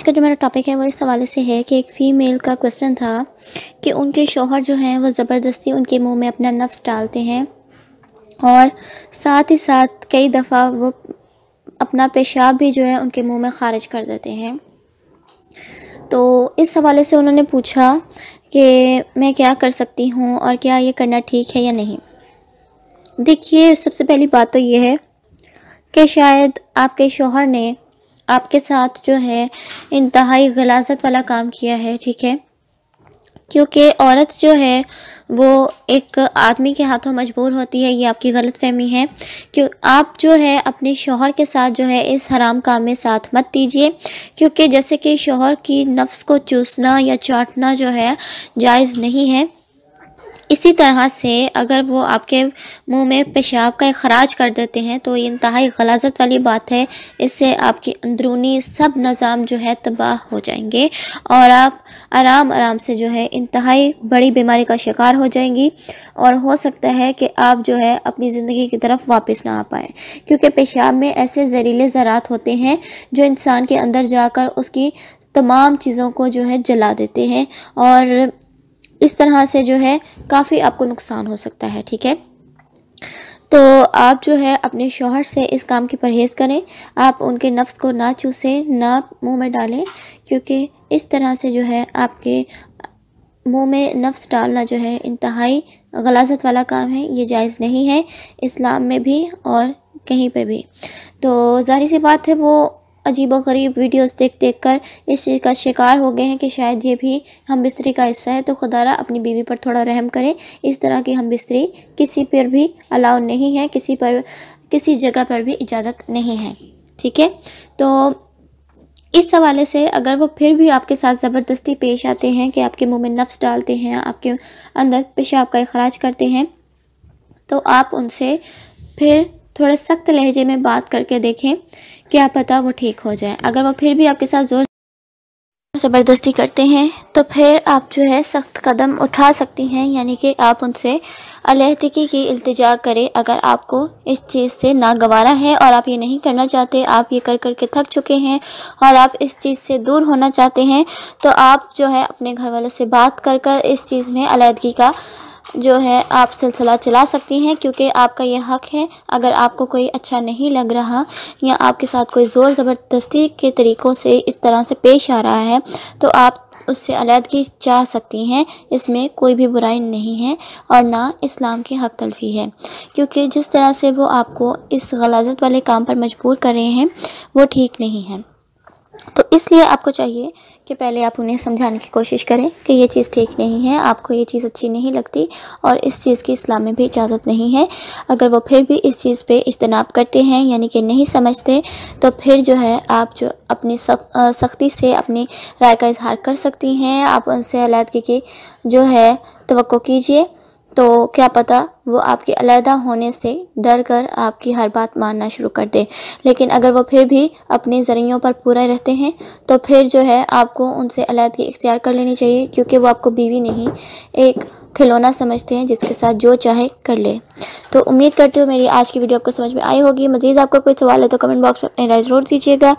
आज का जो मेरा टॉपिक है वो इस हवाले से है कि एक फ़ीमेल का क्वेश्चन था कि उनके शोहर जो हैं वो ज़बरदस्ती उनके मुंह में अपना नफ्स डालते हैं और साथ ही साथ कई दफ़ा वो अपना पेशाब भी जो है उनके मुंह में ख़ारिज कर देते हैं तो इस हवाले से उन्होंने पूछा कि मैं क्या कर सकती हूँ और क्या ये करना ठीक है या नहीं देखिए सबसे पहली बात तो ये है कि शायद आपके शोहर ने आपके साथ जो है इंतहाई गलासत वाला काम किया है ठीक है क्योंकि औरत जो है वो एक आदमी के हाथों मजबूर होती है ये आपकी गलत फहमी है क्यों आप जो है अपने शोहर के साथ जो है इस हराम काम में साथ मत दीजिए क्योंकि जैसे कि शोहर की नफ्स को चूसना या चाटना जो है जायज़ नहीं है इसी तरह से अगर वो आपके मुंह में पेशाब का अखराज कर देते हैं तो ये इंतहाई गलाजत वाली बात है इससे आपकी अंदरूनी सब निज़ाम जो है तबाह हो जाएंगे और आप आराम आराम से जो है इंतहाई बड़ी बीमारी का शिकार हो जाएंगी और हो सकता है कि आप जो है अपनी ज़िंदगी की तरफ वापस ना आ पाएँ क्योंकि पेशाब में ऐसे जहरीले ज़रात होते हैं जो इंसान के अंदर जाकर उसकी तमाम चीज़ों को जो है जला देते हैं और इस तरह से जो है काफ़ी आपको नुकसान हो सकता है ठीक है तो आप जो है अपने शोहर से इस काम की परहेज़ करें आप उनके नफ्स को ना चूसें ना मुंह में डालें क्योंकि इस तरह से जो है आपके मुंह में नफ्स डालना जो है इंतहाई गलाजत वाला काम है ये जायज़ नहीं है इस्लाम में भी और कहीं पे भी तो जाहिर सी बात है वो अजीबोगरीब वीडियोस देख देख कर इस चीज़ का शिकार हो गए हैं कि शायद ये भी हम बिस्तरी का हिस्सा है तो खुदारा अपनी बीवी पर थोड़ा रहम करें इस तरह की हम बिस्तरी किसी पर भी अलाउ नहीं है किसी पर किसी जगह पर भी इजाज़त नहीं है ठीक है तो इस हवाले से अगर वो फिर भी आपके साथ ज़बरदस्ती पेश आते हैं कि आपके मुँह में नफ्स डालते हैं आपके अंदर पेशाब का अखराज करते हैं तो आप उनसे फिर थोड़े सख्त लहजे में बात करके देखें क्या पता वो ठीक हो जाए अगर वो फिर भी आपके साथ जोर ज़बरदस्ती करते हैं तो फिर आप जो है सख्त कदम उठा सकती हैं यानी कि आप उनसे अलहदगी की अल्तजा करें अगर आपको इस चीज़ से नागवारा है और आप ये नहीं करना चाहते आप ये कर कर थक चुके हैं और आप इस चीज़ से दूर होना चाहते हैं तो आप जो है अपने घर वालों से बात कर कर इस चीज़ में अलहदगी का जो है आप सिलसिला चला सकती हैं क्योंकि आपका यह हक है अगर आपको कोई अच्छा नहीं लग रहा या आपके साथ कोई ज़ोर ज़बरदस्ती के तरीक़ों से इस तरह से पेश आ रहा है तो आप उससे अलहदगी चाह सकती हैं इसमें कोई भी बुराई नहीं है और ना इस्लाम की हक तलफी है क्योंकि जिस तरह से वो आपको इस गलाजत वाले काम पर मजबूर कर रहे हैं वो ठीक नहीं है तो इसलिए आपको चाहिए कि पहले आप उन्हें समझाने की कोशिश करें कि ये चीज़ ठीक नहीं है आपको ये चीज़ अच्छी नहीं लगती और इस चीज़ की इस्लाम में भी इजाज़त नहीं है अगर वो फिर भी इस चीज़ पे इजतनाब करते हैं यानी कि नहीं समझते तो फिर जो है आप जो अपनी सख्ती से अपनी राय का इजहार कर सकती हैं आप उनसे अलीदगी की जो है तो कीजिए तो क्या पता वो आपके अलहदा होने से डर कर आपकी हर बात मानना शुरू कर दे लेकिन अगर वो फिर भी अपने ज़रियों पर पूरा रहते हैं तो फिर जो है आपको उनसे अलहदगी इख्तियार कर लेनी चाहिए क्योंकि वो आपको बीवी नहीं एक खिलौना समझते हैं जिसके साथ जो चाहे कर ले तो उम्मीद करती हूँ मेरी आज की वीडियो आपको समझ में आई होगी मजीद आपका कोई सवाल है तो कमेंट बॉक्स में अपने राय ज़रूर दीजिएगा